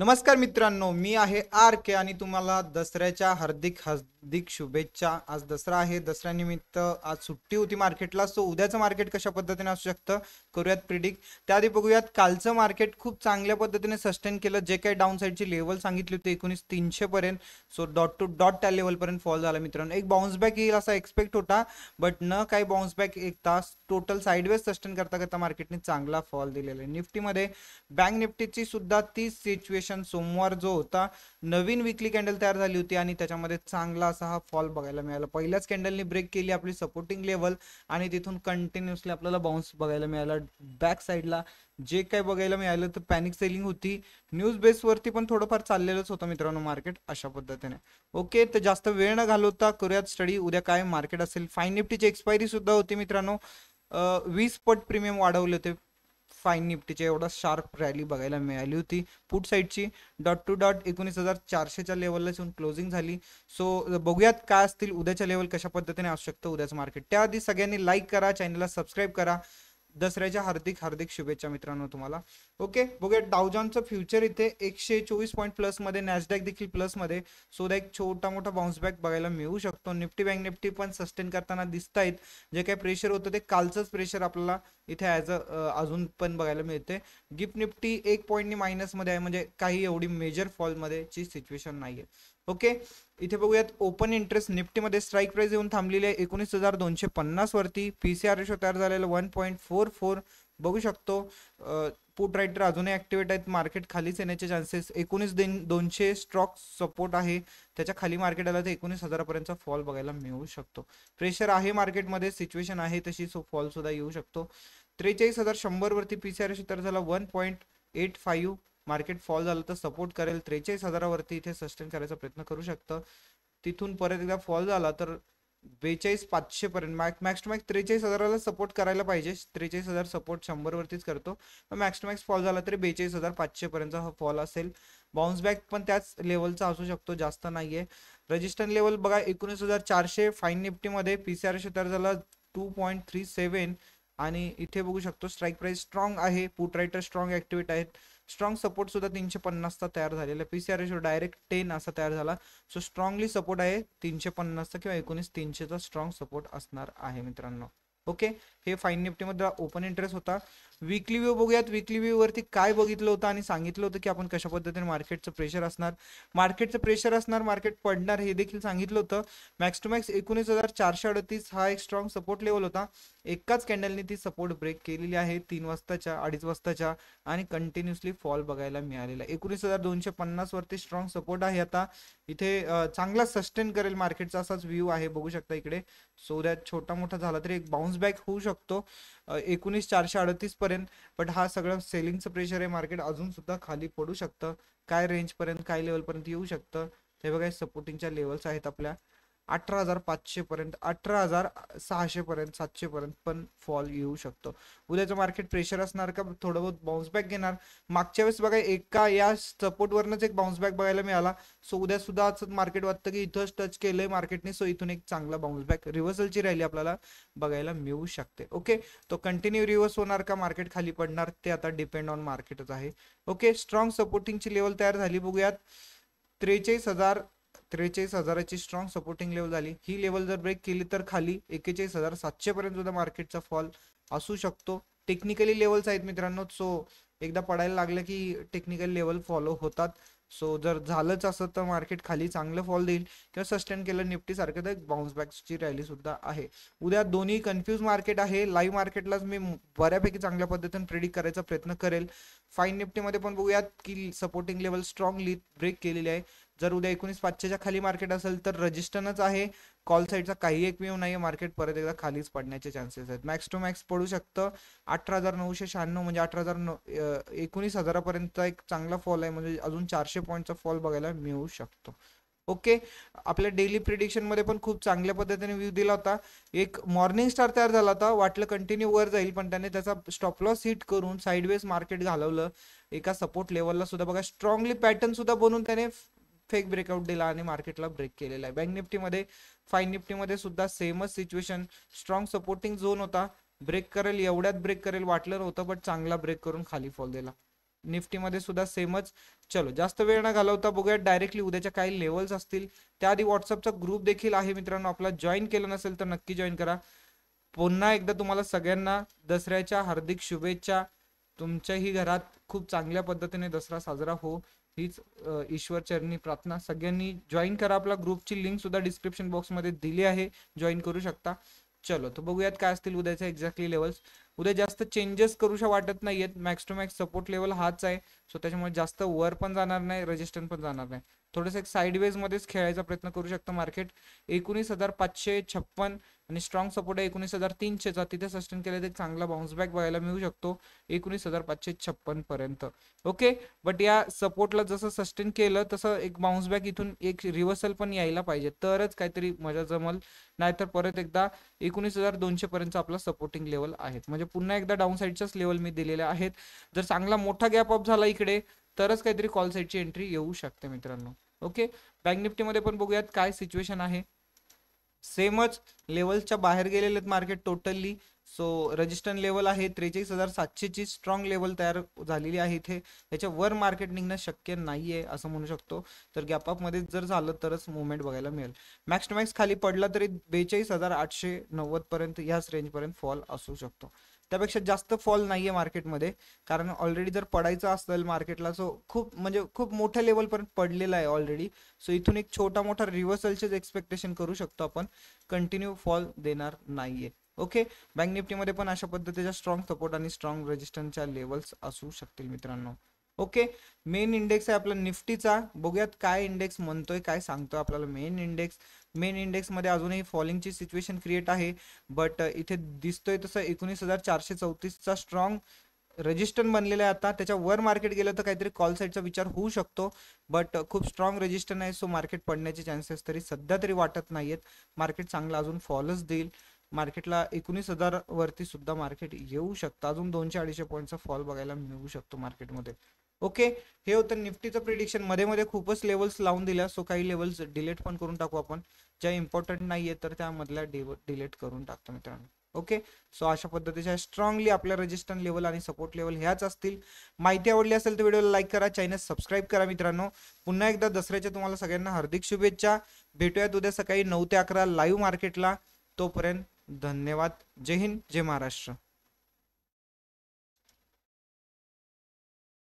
नमस्कार मित्रांनो मी आहे आर के आणि तुम्हाला दसऱ्याच्या हार्दिक हार्दिक शुभेच्छा आज दसरा आहे दसऱ्यानिमित्त आज सुट्टी होती मार्केटला सो उद्याचं मार्केट कशा पद्धतीने असू शकतं करूयात प्रिडिक्ट त्याआधी बघूयात कालचं मार्केट खूप चांगल्या पद्धतीने सस्टेन केलं जे काही डाऊन साईडची लेवल सांगितली होती एकोणीस तीनशेपर्यंत सो डॉट टू डॉट त्या लेवलपर्यंत फॉल झाला मित्रांनो एक बाउन्स बॅक येईल असा एक्सपेक्ट होता बट न काही बाउन्स बॅक एक तास टोटल साईडवेज सस्टेन करता करता मार्केटने चांगला फॉल दिलेला आहे निफ्टीमध्ये बँक निफ्टीची सुद्धा तीच सिच्युएशन सेशन सोमवार जो होता नवीन विकली कॅन्डल तयार झाली होती आणि त्याच्यामध्ये चांगला असा हा फॉल बघायला मिळाला पहिल्याच कॅन्डलनी ब्रेक केली आपली सपोर्टिंग लेवल आणि तिथून कंटिन्युअसली आपल्याला बाउन्स बघायला मिळाला बॅक साईडला जे काही बघायला मिळालं तर पॅनिक सेलिंग होती न्यूज बेसवरती पण थोडंफार चाललेलंच होतं मित्रांनो मार्केट अशा पद्धतीने ओके तर जास्त वेळ न घालवता करूयात स्टडी उद्या काय मार्केट असेल फाईन निफ्टीची एक्सपायरी सुद्धा होती मित्रांनो वीस पट प्रीमियम वाढवले होते फाईन निफ्टीच्या एवढा शार्प रॅली बघायला मिळाली होती पुट साईडची डॉट टू डॉट एकोणीस हजार चारशेच्या लेवलला येऊन क्लोजिंग झाली सो बघूयात काय असतील उद्याच्या लेवल कशा पद्धतीने असू शकतं उद्याचं मार्केट त्याआधी सगळ्यांनी लाईक करा चॅनलला सबस्क्राईब करा दसऱ्याच्या हार्दिक हार्दिक शुभेच्छा मित्रांनो तुम्हाला ओके बघूया डावजॉनचं फ्युचर इथे एकशे चोवीस पॉईंट मध्ये नॅसडॅक देखील मध्ये सो दॅट एक छोटा मोठा बॅक बघायला मिळू शकतो निफ्टी बँक निफ्टी पण सस्टेन करताना दिसत आहेत जे काही प्रेशर होतं ते कालचंच प्रेशर आपल्याला इथे ॲज अ अजून पण बघायला मिळते गिफ्ट निफ्टी एक पॉईंटनी मायनसमध्ये आहे म्हणजे काही एवढी मेजर फॉलमध्येची सिच्युएशन नाही ओके इथे बघूयात ओपन इंटरेस्ट निफ्टीमध्ये स्ट्राईक प्राईस येऊन थांबलेली आहे एकोणीस हजार दोनशे पन्नासवरती पी सी आर रेशो तयार झालेला वन पॉईंट फोर फोर बघू शकतो पुट रायटर अजूनही ॲक्टिवेट आहेत मार्केट खालीच येण्याचे चान्सेस एकोणीस दिन दोनशे स्टॉक सपोर्ट आहे त्याच्या खाली मार्केट आलं तर एकोणीस हजारापर्यंतचा फॉल बघायला मिळू शकतो प्रेशर आहे मार्केटमध्ये सिच्युएशन आहे तशी सो सुद्धा येऊ शकतो त्रेचाळीस हजार शंभरवरती पी सी आर रेशो तयार झाला one point eight five market fall झालं तर सपोर्ट करेल त्रेचाळीस हजारावरती इथे सस्टेन करायचा प्रयत्न करू शकतं तिथून परत एकदा फॉल झाला तर बेचाळीस पाचशे पर्यंत मॅक्स मॅक्स टू मॅक्स त्रेचाळीस हजाराला सपोर्ट करायला पाहिजे त्रेचाळीस हजार सपोर्ट शंभर वरतीच करतो मॅक्स टू मॅक्स फॉल झाला तरी बेचाळीस हजार पाचशे पर्यंत हा फॉल असेल बाउन्स बॅक पण त्याच लेवलचा असू शकतो जास्त नाहीये रजिस्टन लेवल बघा एकोणीस हजार चारशे फाईन निफ्टीमध्ये पी सी आर तयार झाला टू पॉईंट थ्री सेवन आणि इथे बघू शकतो स्ट्राईक प्राईस स्ट्रॉंग आहे पुट रायटर स्ट्रॉंग ऍक्टिव्हिट आहेत स्ट्रॉंग सपोर्ट सुद्धा तीनशे पन्नासचा तयार झालेला P C R ratio direct ten असा तयार झाला सो स्ट्रॉंगली सपोर्ट आहे तीनशे पन्नासचा किंवा एकोणीस तीनशेचा स्ट्रॉंग सपोर्ट असणार आहे मित्रांनो ओके हे फाईन निफ्टीमध्ये ओपन इंटरेस्ट होता वीकली व्यू बघूयात वीकली वरती काय बघितलं होतं आणि सांगितलं होतं की आपण कशा पद्धतीने मार्केटचं प्रेशर असणार मार्केटचं प्रेशर असणार मार्केट पडणार हे देखील सांगितलं होतं मॅक्स टू मॅक्स एकोणीस हजार चारशे अडतीस हा एक स्ट्रॉंग सपोर्ट लेवल होता एकाच कॅन्डलने ती सपोर्ट ब्रेक केलेली आहे तीन वाजताच्या अडीच वाजताच्या आणि कंटिन्युअसली फॉल बघायला मिळालेला एकोणीस हजार दोनशे वरती स्ट्रॉंग सपोर्ट आहे आता इथे चांगला सस्टेन करेल मार्केटचा असाच व्ह्यू आहे बघू शकता इकडे सो द्यात छोटा मोठा झाला तरी एक बाउन्स बॅक होऊ शकतो एकोणीस चारशे पर्यंत बट हा सगळं सेलिंगचं प्रेशर आहे मार्केट अजून सुद्धा खाली पडू शकतं काय रेंजपर्यंत काय लेवलपर्यंत येऊ शकतं हे बघा सपोर्टिंगच्या लेवल्स आहेत आपल्या अठरा हजार पाचशे पर्यंत अठरा हजार सहाशे पर्यंत सातशे पर्यंत पण फॉल येऊ शकतो उद्याचं मार्केट प्रेशर असणार का थोडं बहुत बाउन्स बॅक घेणार मागच्या वेळेस बघा एका या सपोर्टवरनच एक बाउन्स बॅक बघायला मिळाला सो उद्या सुद्धा असं मार्केट वाटतं की इथंच टच केलंय मार्केटने सो इथून एक चांगला बाउन्स बॅक रिव्हर्सलची रॅली आपल्याला बघायला मिळू शकते ओके तो कंटिन्यू रिव्हर्स होणार का मार्केट खाली पडणार ते आता डिपेंड ऑन मार्केटच आहे ओके स्ट्रॉंग सपोर्टिंगची लेवल तयार झाली बघूयात त्रेचाळीस हजार त्रेचाळीस हजाराची स्ट्रॉंग सपोर्टिंग लेवल झाली ही लेवल जर ब्रेक केली तर खाली एकेचाळीस हजार सातशे पर्यंत सुद्धा मार्केटचा फॉल असू शकतो टेक्निकली लेवल्स आहेत मित्रांनो सो एकदा पडायला लागलं की टेक्निकल लेवल फॉलो होतात सो जर झालंच असं तर मार्केट खाली चांगलं फॉल देईल किंवा सस्टेन केलं निफ्टी सारखं तर बाउन्स बॅक्सची रॅली सुद्धा आहे उद्या दोन्ही कन्फ्यूज मार्केट आहे लाईव्ह मार्केटलाच मी बऱ्यापैकी चांगल्या पद्धतीने प्रिडिक्ट करायचा प्रयत्न करेल फाईन निफ्टीमध्ये पण बघूयात की सपोर्टिंग लेवल स्ट्रॉंगली ब्रेक केलेली आहे जर उद्या एकोणीस पाचशेच्या खाली मार्केट असेल तर रजिस्टनच आहे कॉल साईडचा काही एक व्यू नाही मार्केट परत एकदा खालीच पडण्याचे चान्सेस आहेत मॅक्स टू मॅक्स पडू शकतं अठरा हजार नऊशे शहाण्णव म्हणजे अठरा हजार एकोणीस हजारापर्यंतचा एक चांगला फॉल आहे म्हणजे अजून चारशे पॉईंटचा फॉल बघायला मिळू शकतो ओके आपल्या डेली प्रिडिक्शनमध्ये पण खूप चांगल्या पद्धतीने व्यू दिला होता एक मॉर्निंग स्टार तयार झाला होता वाटलं कंटिन्यू वर जाईल पण त्याने त्याचा स्टॉप लॉस हिट करून साईडवेज मार्केट घालवलं एका सपोर्ट लेवलला सुद्धा बघा स्ट्रॉंगली पॅटर्न सुद्धा बनवून त्याने फेक ब्रेकआउट दिला आणि मार्केटला ब्रेक केलेला आहे बँक निफ्टीमध्ये फाईन निफ्टीमध्ये सुद्धा सेमच सिच्युएशन स्ट्रॉंग सपोर्टिंग झोन होता ब्रेक करेल एवढ्यात ब्रेक करेल वाटलं नव्हतं बट चांगला ब्रेक करून खाली फॉल दिला निफ्टीमध्ये सुद्धा सेमच चलो जास्त वेळ न घालवता बघूया डायरेक्टली उद्याच्या काही लेवल्स असतील त्याआधी व्हॉट्सअपचा ग्रुप देखील आहे मित्रांनो आपला जॉईन केलं नसेल तर नक्की जॉईन करा पुन्हा एकदा तुम्हाला सगळ्यांना दसऱ्याच्या हार्दिक शुभेच्छा तुमच्याही घरात खूप चांगल्या पद्धतीने दसरा साजरा हो हीच ईश्वर चरणी प्रार्थना सगळ्यांनी जॉईन करा आपला ग्रुपची लिंक सुद्धा डिस्क्रिप्शन बॉक्समध्ये दिली आहे जॉईन करू शकता चलो तर बघूयात काय असतील उद्याचे एक्झॅक्टली लेवल्स उद्या जास्त चेंजेस करूशा वाटत नाहीयेत max to max support level हाच आहे सो त्याच्यामुळे जास्त वर पण जाणार नाही रजिस्टन पण जाणार नाही थोडंसं एक मध्येच खेळायचा प्रयत्न करू शकतो मार्केट एकोणीस हजार पाचशे छप्पन आणि स्ट्रॉंग सपोर्ट आहे एकोणीस हजार तीनशेचा तिथे सस्टेन केलं तर चांगला बाउन्स बॅक बघायला मिळू शकतो एकोणीस हजार पाचशे छप्पन पर्यंत ओके बट या सपोर्टला जसं सस्टेन केलं तसं एक बाउन्स बॅक इथून एक रिव्हर्सल पण यायला पाहिजे तरच काहीतरी मजा जमल नाहीतर परत एकदा एकोणीस हजार दोनशे पर्यंत आपला सपोर्टिंग लेवल आहे म्हणजे पुन्हा एकदा डाऊन साईडच्याच लेवल मी दिलेल्या आहेत जर चांगला मोठा गॅप अप झाला इकडे तरच काहीतरी कॉल साईडची एंट्री येऊ शकते मित्रांनो ओके बँक निफ्टीमध्ये पण बघूयात काय सिच्युएशन आहे सेमच लेवलच्या बाहेर गेलेले आहेत market totally so resistance level आहे त्रेचाळीस हजार ची स्ट्रॉंग लेवल तयार झालेली आहे इथे त्याच्या वर मार्केट निघणं शक्य नाही आहे असं म्हणू शकतो तर मध्ये जर झालं तरच मुवमेंट बघायला मिळेल मॅक्स टू मॅक्स खाली पडला तरी बेचाळीस हजार आठशे नव्वद पर्यंत याच पर्यंत फॉल असू शकतो त्यापेक्षा जास्त फॉल नाही आहे मार्केटमध्ये कारण ऑलरेडी जर पडायचं असेल मार्केटला सो खूप म्हणजे खूप मोठ्या लेवलपर्यंत पडलेला आहे ऑलरेडी सो इथून एक छोटा मोठा रिव्हर्सलचेच एक्सपेक्टेशन करू शकतो आपण कंटिन्यू फॉल देणार नाहीये ओके बँक निफ्टीमध्ये पण अशा पद्धतीच्या स्ट्रॉंग सपोर्ट आणि स्ट्रॉंग रेजिस्टन्सच्या लेवल्स असू शकतील मित्रांनो ओके मेन इंडेक्स आहे आपला निफ्टीचा बघूयात काय इंडेक्स म्हणतोय काय सांगतोय आपल्याला मेन इंडेक्स मेन इंडेक्समध्ये अजूनही फॉलिंगची सिच्युएशन क्रिएट आहे बट इथे दिसतोय तसं एकोणीस हजार चारशे चौतीसचा स्ट्रॉंग रजिस्टन बनलेलं आहे आता त्याच्या वर मार्केट गेलं तर काहीतरी कॉल साईडचा विचार होऊ शकतो बट खूप स्ट्रॉंग रजिस्टन आहे सो मार्केट पडण्याचे चान्सेस तरी सध्या तरी वाटत नाहीयेत मार्केट चांगला अजून फॉलच देईल मार्केटला एकोणीस हजार वरती सुद्धा मार्केट येऊ शकतं अजून दोनशे अडीचशे पॉईंटचा फॉल बघायला मिळू शकतो मार्केटमध्ये ओके हे होतं निफ्टीचं प्रिडिक्शन मध्ये मध्ये खूपच लेवल्स लावून दिल्या सो काही लेवल्स डिलीट पण करून टाकू आपण ज्या इम्पॉर्टंट नाही आहेत तर त्यामधल्या डिलीट करून टाकतो मित्रांनो ओके सो अशा पद्धतीच्या स्ट्रॉंगली आपल्या रजिस्टन लेवल आणि सपोर्ट लेवल ह्याच असतील माहिती आवडली असेल तर व्हिडिओला लाईक करा चॅनल सबस्क्राईब करा मित्रांनो पुन्हा एकदा दसऱ्याच्या तुम्हाला सगळ्यांना हार्दिक शुभेच्छा भेटूयात उद्या सकाळी नऊ ते अकरा लाईव्ह मार्केटला तोपर्यंत धन्यवाद जय हिंद जय महाराष्ट्र